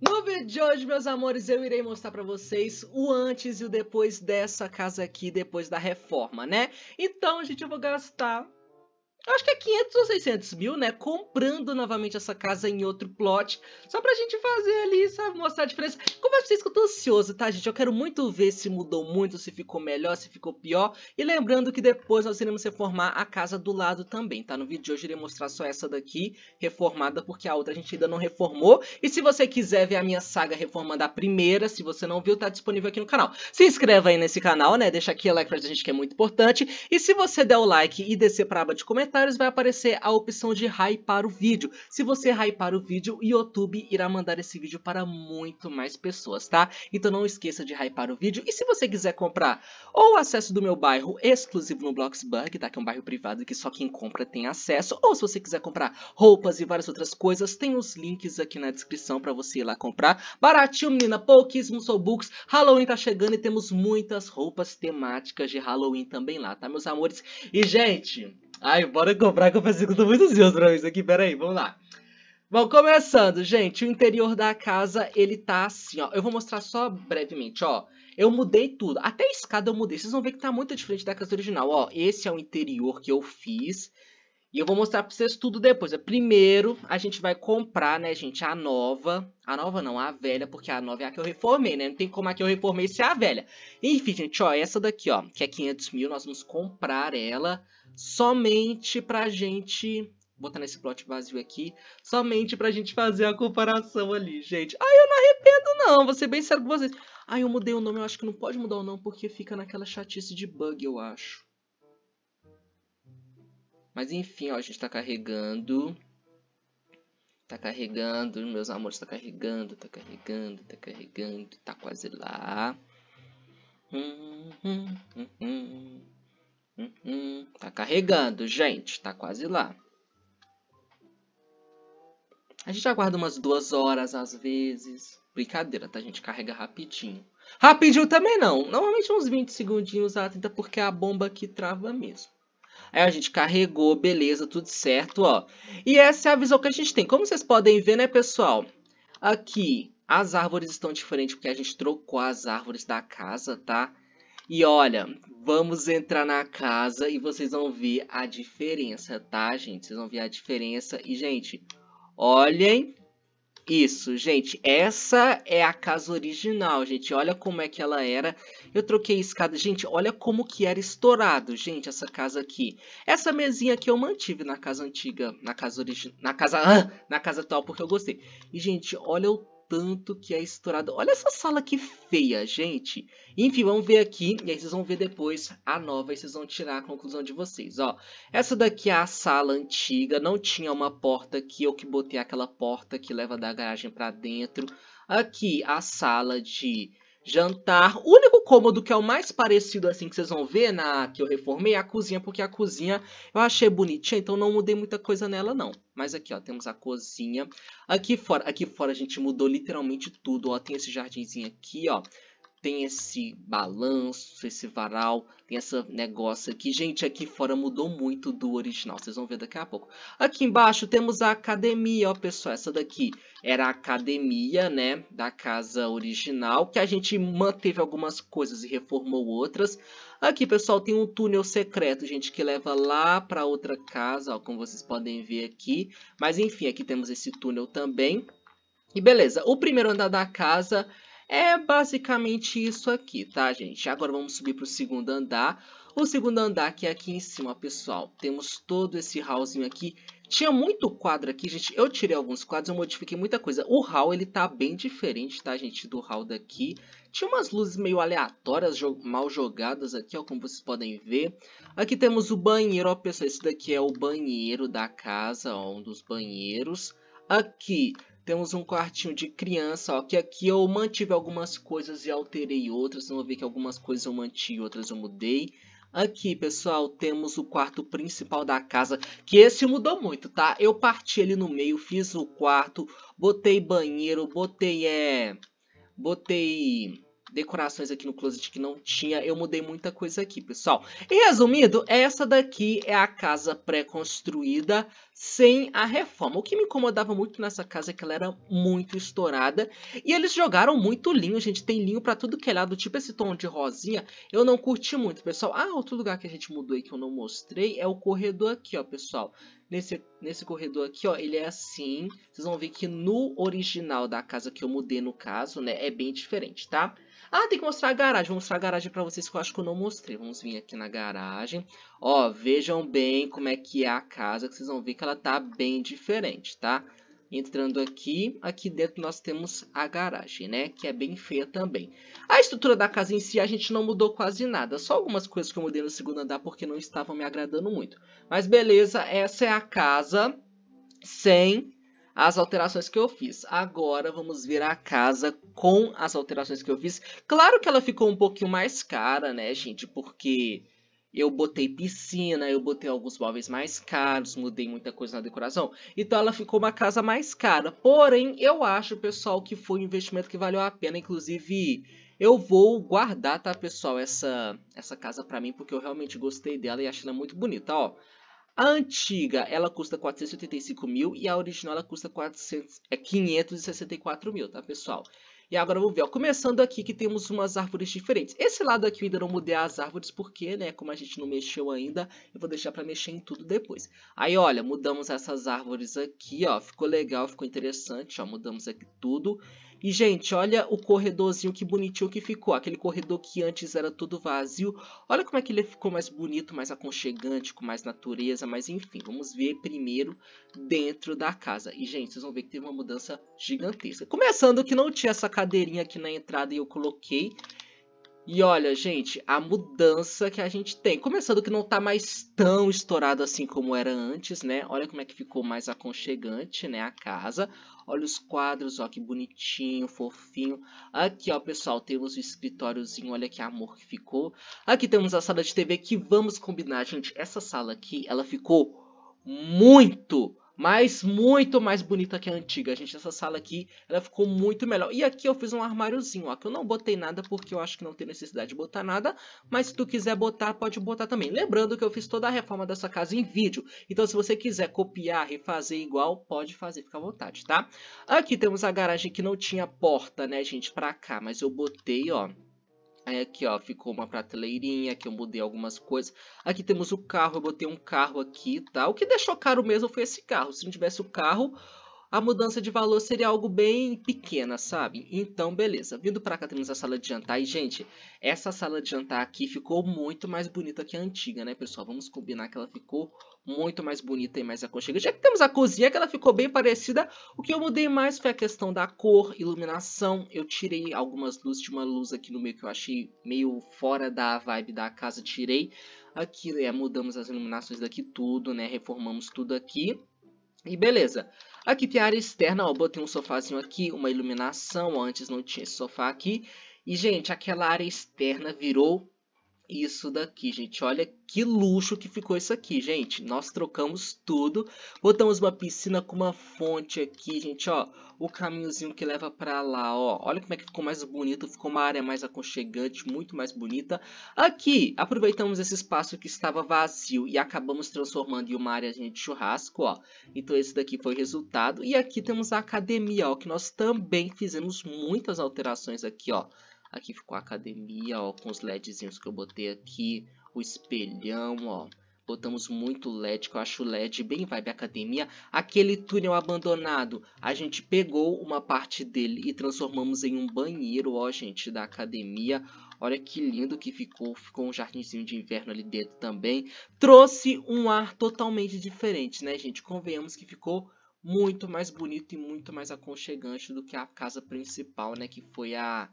No vídeo de hoje, meus amores, eu irei mostrar pra vocês o antes e o depois dessa casa aqui, depois da reforma, né? Então, gente, eu vou gastar eu acho que é 500 ou 600 mil, né? Comprando novamente essa casa em outro plot, só pra gente fazer ali, sabe? Mostrar a diferença. Como é vocês que eu tô ansioso, tá, gente? Eu quero muito ver se mudou muito, se ficou melhor, se ficou pior. E lembrando que depois nós iremos reformar a casa do lado também, tá? No vídeo de hoje eu irei mostrar só essa daqui, reformada, porque a outra a gente ainda não reformou. E se você quiser ver a minha saga reformando a primeira, se você não viu, tá disponível aqui no canal. Se inscreva aí nesse canal, né? Deixa aqui é a like pra gente que é muito importante. E se você der o like e descer pra aba de comentário, comentários vai aparecer a opção de para o vídeo. Se você para o vídeo, o YouTube irá mandar esse vídeo para muito mais pessoas, tá? Então não esqueça de para o vídeo. E se você quiser comprar ou acesso do meu bairro exclusivo no Bloxburg, tá? Que é um bairro privado que só quem compra tem acesso. Ou se você quiser comprar roupas e várias outras coisas, tem os links aqui na descrição para você ir lá comprar. Baratinho, menina, pouquíssimos books. Halloween tá chegando e temos muitas roupas temáticas de Halloween também lá, tá, meus amores? E, gente... Ai, bora comprar que eu preciso de muitos tô muito pra isso aqui. Pera aí, vamos lá. Bom, começando, gente, o interior da casa, ele tá assim, ó. Eu vou mostrar só brevemente, ó. Eu mudei tudo, até a escada eu mudei. Vocês vão ver que tá muito diferente da casa original, ó. Esse é o interior que eu fiz. E eu vou mostrar para vocês tudo depois. É, primeiro, a gente vai comprar, né, gente, a nova. A nova não, a velha, porque a nova é a que eu reformei, né? Não tem como a que eu reformei ser a velha. Enfim, gente, ó, essa daqui, ó, que é 500 mil, nós vamos comprar ela somente pra gente... Vou botar nesse plot vazio aqui, somente pra gente fazer a comparação ali, gente. Ai, eu não arrependo não, vou ser bem sério com vocês. Ai, eu mudei o nome, eu acho que não pode mudar o nome, porque fica naquela chatice de bug, eu acho. Mas enfim, ó, a gente está carregando. Tá carregando, meus amores, tá carregando, tá carregando, tá carregando, tá quase lá. Hum, hum, hum, tá carregando, gente, tá quase lá. A gente aguarda umas duas horas às vezes. Brincadeira, tá? A gente carrega rapidinho. Rapidinho também não. Normalmente uns 20 segundinhos ah, a 30, porque é a bomba que trava mesmo. Aí a gente carregou, beleza, tudo certo, ó. E essa é a visão que a gente tem. Como vocês podem ver, né, pessoal? Aqui, as árvores estão diferentes porque a gente trocou as árvores da casa, tá? E olha, vamos entrar na casa e vocês vão ver a diferença, tá, gente? Vocês vão ver a diferença. E, gente, olhem isso, gente, essa é a casa original, gente, olha como é que ela era, eu troquei escada, gente, olha como que era estourado, gente, essa casa aqui. Essa mesinha aqui eu mantive na casa antiga, na casa original, na casa, ah, na casa atual, porque eu gostei. E, gente, olha o tanto que é estourado. Olha essa sala que feia, gente. Enfim, vamos ver aqui, e aí vocês vão ver depois a nova, e vocês vão tirar a conclusão de vocês, ó. Essa daqui é a sala antiga, não tinha uma porta aqui, eu que botei aquela porta que leva da garagem pra dentro. Aqui, a sala de jantar. O único cômodo que é o mais parecido, assim, que vocês vão ver na que eu reformei é a cozinha, porque a cozinha eu achei bonitinha, então não mudei muita coisa nela, não. Mas aqui, ó, temos a cozinha. Aqui fora, aqui fora a gente mudou literalmente tudo, ó. Tem esse jardinzinho aqui, ó tem esse balanço, esse varal, tem essa negócio aqui. Gente, aqui fora mudou muito do original, vocês vão ver daqui a pouco. Aqui embaixo temos a academia, ó pessoal, essa daqui era a academia, né, da casa original, que a gente manteve algumas coisas e reformou outras. Aqui, pessoal, tem um túnel secreto, gente, que leva lá para outra casa, ó, como vocês podem ver aqui. Mas, enfim, aqui temos esse túnel também. E beleza, o primeiro andar da casa é basicamente isso aqui, tá, gente? Agora vamos subir para o segundo andar. O segundo andar que é aqui em cima, pessoal. Temos todo esse hallzinho aqui. Tinha muito quadro aqui, gente. Eu tirei alguns quadros, eu modifiquei muita coisa. O hall, ele tá bem diferente, tá, gente, do hall daqui. Tinha umas luzes meio aleatórias, jo mal jogadas aqui, ó, como vocês podem ver. Aqui temos o banheiro, ó, pessoal. Esse daqui é o banheiro da casa, ó, um dos banheiros. Aqui temos um quartinho de criança, ó, que aqui eu mantive algumas coisas e alterei outras. Vocês vão ver que algumas coisas eu mantive, outras eu mudei. Aqui, pessoal, temos o quarto principal da casa, que esse mudou muito, tá? Eu parti ele no meio, fiz o quarto, botei banheiro, botei, é... Botei decorações aqui no closet que não tinha. Eu mudei muita coisa aqui, pessoal. E resumindo, essa daqui é a casa pré-construída sem a reforma. O que me incomodava muito nessa casa é que ela era muito estourada e eles jogaram muito linho, gente. Tem linho para tudo que é lado, tipo esse tom de rosinha. Eu não curti muito, pessoal. Ah, outro lugar que a gente mudou e que eu não mostrei é o corredor aqui, ó, pessoal. Nesse, nesse corredor aqui, ó, ele é assim. Vocês vão ver que no original da casa que eu mudei, no caso, né, é bem diferente, tá? Ah, tem que mostrar a garagem. Vou mostrar a garagem pra vocês que eu acho que eu não mostrei. Vamos vir aqui na garagem. Ó, vejam bem como é que é a casa, que vocês vão ver que ela ela tá bem diferente, tá? Entrando aqui, aqui dentro nós temos a garagem, né? Que é bem feia também. A estrutura da casa em si a gente não mudou quase nada. Só algumas coisas que eu mudei no segundo andar porque não estavam me agradando muito. Mas beleza, essa é a casa sem as alterações que eu fiz. Agora vamos ver a casa com as alterações que eu fiz. Claro que ela ficou um pouquinho mais cara, né, gente? Porque eu botei piscina, eu botei alguns móveis mais caros, mudei muita coisa na decoração. Então ela ficou uma casa mais cara. Porém, eu acho, pessoal, que foi um investimento que valeu a pena, inclusive... Eu vou guardar, tá, pessoal, essa, essa casa pra mim, porque eu realmente gostei dela e achei ela muito bonita, ó. A antiga, ela custa 485 mil e a original, ela custa 400, é, 564 mil, tá, pessoal? E agora vamos ver, ó, começando aqui que temos umas árvores diferentes. Esse lado aqui eu ainda não mudei as árvores porque, né, como a gente não mexeu ainda, eu vou deixar para mexer em tudo depois. Aí, olha, mudamos essas árvores aqui, ó, ficou legal, ficou interessante, ó, mudamos aqui tudo. E, gente, olha o corredorzinho que bonitinho que ficou. Aquele corredor que antes era todo vazio. Olha como é que ele ficou mais bonito, mais aconchegante, com mais natureza. Mas, enfim, vamos ver primeiro dentro da casa. E, gente, vocês vão ver que teve uma mudança gigantesca. Começando que não tinha essa cadeirinha aqui na entrada e eu coloquei. E olha, gente, a mudança que a gente tem. Começando que não tá mais tão estourado assim como era antes, né? Olha como é que ficou mais aconchegante, né, a casa. Olha os quadros, ó, que bonitinho, fofinho. Aqui, ó, pessoal, temos o escritóriozinho, olha que amor que ficou. Aqui temos a sala de TV que vamos combinar, gente. Essa sala aqui, ela ficou muito mas muito mais bonita que a antiga. Gente, essa sala aqui, ela ficou muito melhor. E aqui eu fiz um armáriozinho, ó, que eu não botei nada porque eu acho que não tem necessidade de botar nada, mas se tu quiser botar, pode botar também. Lembrando que eu fiz toda a reforma dessa casa em vídeo, então se você quiser copiar, refazer igual, pode fazer, fica à vontade, tá? Aqui temos a garagem que não tinha porta, né, gente, pra cá, mas eu botei, ó... Aí aqui, ó, ficou uma prateleirinha, aqui eu mudei algumas coisas. Aqui temos o carro, eu botei um carro aqui, tá? O que deixou caro mesmo foi esse carro. Se não tivesse o carro, a mudança de valor seria algo bem pequena, sabe? Então, beleza. Vindo para cá, temos a sala de jantar. E, gente, essa sala de jantar aqui ficou muito mais bonita que a antiga, né, pessoal? Vamos combinar que ela ficou muito mais bonita e mais aconchegante. Já que temos a cozinha, que ela ficou bem parecida. O que eu mudei mais foi a questão da cor, iluminação. Eu tirei algumas luzes de uma luz aqui no meio que eu achei meio fora da vibe da casa. Tirei aqui, né? Mudamos as iluminações daqui tudo, né? Reformamos tudo aqui. E beleza. Aqui tem a área externa, ó, botei um sofazinho aqui, uma iluminação, antes não tinha esse sofá aqui. E, gente, aquela área externa virou isso daqui, gente. Olha que luxo que ficou isso aqui, gente. Nós trocamos tudo. Botamos uma piscina com uma fonte aqui, gente, ó. O caminhozinho que leva pra lá, ó. Olha como é que ficou mais bonito. Ficou uma área mais aconchegante, muito mais bonita. Aqui, aproveitamos esse espaço que estava vazio e acabamos transformando em uma área de churrasco, ó. Então esse daqui foi o resultado. E aqui temos a academia, ó, que nós também fizemos muitas alterações aqui, ó. Aqui ficou a academia, ó, com os LEDzinhos que eu botei aqui, o espelhão, ó. Botamos muito LED, que eu acho LED bem vibe academia. Aquele túnel abandonado, a gente pegou uma parte dele e transformamos em um banheiro, ó, gente, da academia. Olha que lindo que ficou, ficou um jardinzinho de inverno ali dentro também. Trouxe um ar totalmente diferente, né, gente? Convenhamos que ficou muito mais bonito e muito mais aconchegante do que a casa principal, né, que foi a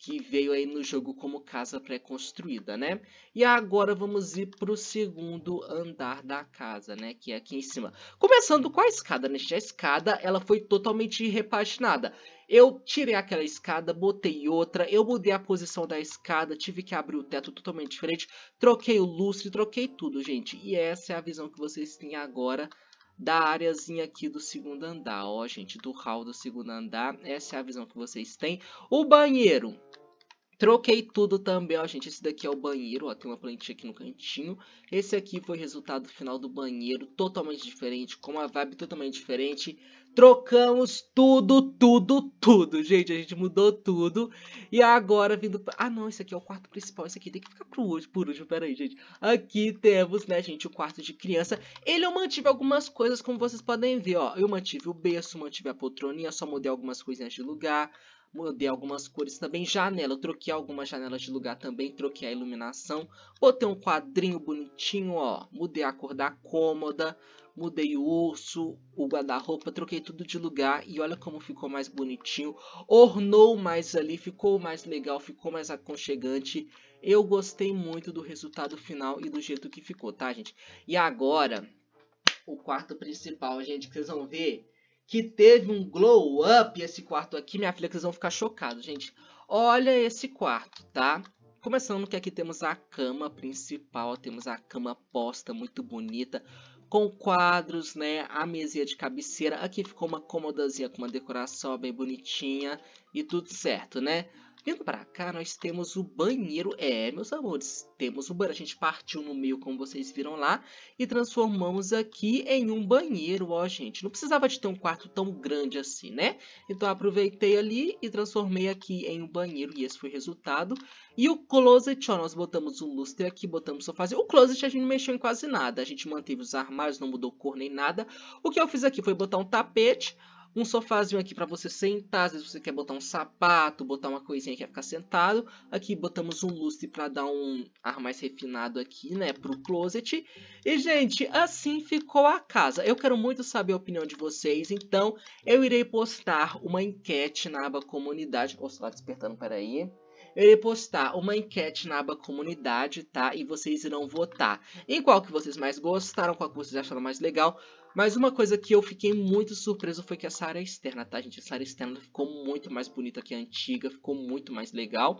que veio aí no jogo como casa pré-construída, né? E agora vamos ir para o segundo andar da casa, né? Que é aqui em cima. Começando com a escada, né? A escada, ela foi totalmente repaginada. Eu tirei aquela escada, botei outra, eu mudei a posição da escada, tive que abrir o teto totalmente diferente, troquei o lustre, troquei tudo, gente. E essa é a visão que vocês têm agora da áreazinha aqui do segundo andar, ó, gente, do hall do segundo andar. Essa é a visão que vocês têm. O banheiro, Troquei tudo também, ó, gente. Esse daqui é o banheiro, ó. Tem uma plantinha aqui no cantinho. Esse aqui foi o resultado final do banheiro. Totalmente diferente, com uma vibe totalmente diferente. Trocamos tudo, tudo, tudo, gente. A gente mudou tudo. E agora vindo... Ah, não, esse aqui é o quarto principal. Esse aqui tem que ficar pro último, por último. Pera aí, gente. Aqui temos, né, gente, o quarto de criança. Ele eu mantive algumas coisas, como vocês podem ver, ó. Eu mantive o berço, mantive a poltroninha, só mudei algumas coisinhas de lugar mudei algumas cores também, janela, eu troquei algumas janelas de lugar também, troquei a iluminação, botei um quadrinho bonitinho, ó, mudei a cor da cômoda, mudei o urso, o guarda-roupa, troquei tudo de lugar e olha como ficou mais bonitinho, ornou mais ali, ficou mais legal, ficou mais aconchegante, eu gostei muito do resultado final e do jeito que ficou, tá gente? E agora, o quarto principal, gente, que vocês vão ver que teve um glow up esse quarto aqui. Minha filha, que vocês vão ficar chocados, gente. Olha esse quarto, tá? Começando que aqui temos a cama principal, temos a cama posta, muito bonita, com quadros, né, a mesinha de cabeceira. Aqui ficou uma comodazinha com uma decoração bem bonitinha e tudo certo, né? Vindo para cá, nós temos o banheiro. É, meus amores, temos o banheiro. A gente partiu no meio, como vocês viram lá, e transformamos aqui em um banheiro, ó, gente. Não precisava de ter um quarto tão grande assim, né? Então, aproveitei ali e transformei aqui em um banheiro, e esse foi o resultado. E o closet, ó, nós botamos o lustre aqui, botamos o sofazinho. O closet a gente não mexeu em quase nada. A gente manteve os armários, não mudou cor nem nada. O que eu fiz aqui foi botar um tapete, um sofazinho aqui para você sentar, às vezes você quer botar um sapato, botar uma coisinha que quer ficar sentado. Aqui botamos um lustre para dar um ar mais refinado aqui, né, pro closet. E, gente, assim ficou a casa. Eu quero muito saber a opinião de vocês, então eu irei postar uma enquete na aba comunidade. O celular tá despertando, peraí. Eu irei postar uma enquete na aba comunidade, tá? E vocês irão votar em qual que vocês mais gostaram, qual que vocês acharam mais legal. Mas uma coisa que eu fiquei muito surpreso foi que essa área externa, tá gente? Essa área externa ficou muito mais bonita que a antiga, ficou muito mais legal.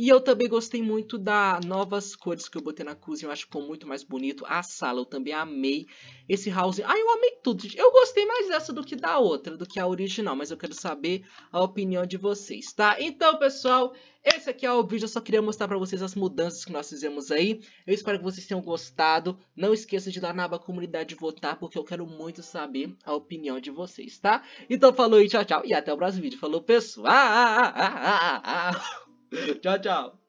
E eu também gostei muito das novas cores que eu botei na cozinha. Eu acho que ficou muito mais bonito. A sala eu também amei. Esse house... Ah, eu amei tudo. Eu gostei mais dessa do que da outra, do que a original. Mas eu quero saber a opinião de vocês, tá? Então, pessoal, esse aqui é o vídeo. Eu só queria mostrar pra vocês as mudanças que nós fizemos aí. Eu espero que vocês tenham gostado. Não esqueça de dar na aba comunidade votar, porque eu quero muito saber a opinião de vocês, tá? Então, falou e tchau, tchau. E até o próximo vídeo. Falou, pessoal! Ah, ah, ah, 教教。